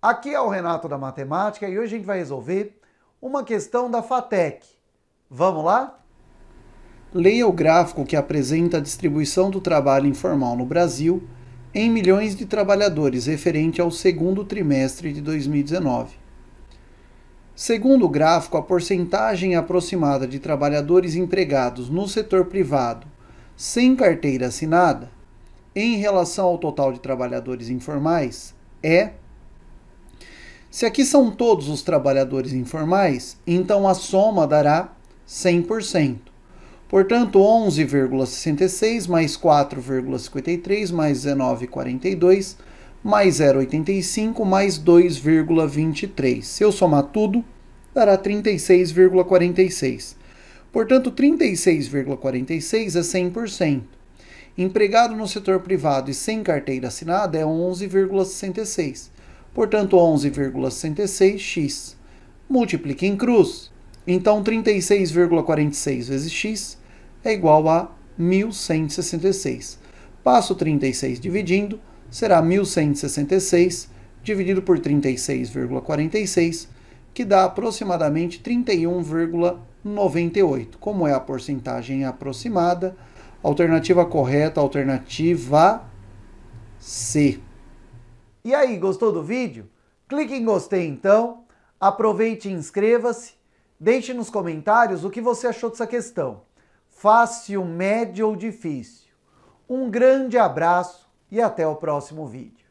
Aqui é o Renato da Matemática e hoje a gente vai resolver uma questão da FATEC. Vamos lá? Leia o gráfico que apresenta a distribuição do trabalho informal no Brasil em milhões de trabalhadores referente ao segundo trimestre de 2019. Segundo o gráfico, a porcentagem aproximada de trabalhadores empregados no setor privado sem carteira assinada em relação ao total de trabalhadores informais é se aqui são todos os trabalhadores informais, então a soma dará 100%. Portanto, 11,66 mais 4,53 mais 19,42 mais 0,85 mais 2,23. Se eu somar tudo, dará 36,46. Portanto, 36,46 é 100%. Empregado no setor privado e sem carteira assinada é 11,66. Portanto, 11,66x. Multiplique em cruz. Então, 36,46 vezes x é igual a 1166. Passo 36 dividindo, será 1166 dividido por 36,46, que dá aproximadamente 31,98. Como é a porcentagem aproximada, alternativa correta, alternativa C. E aí, gostou do vídeo? Clique em gostei então, aproveite e inscreva-se, deixe nos comentários o que você achou dessa questão. Fácil, médio ou difícil? Um grande abraço e até o próximo vídeo.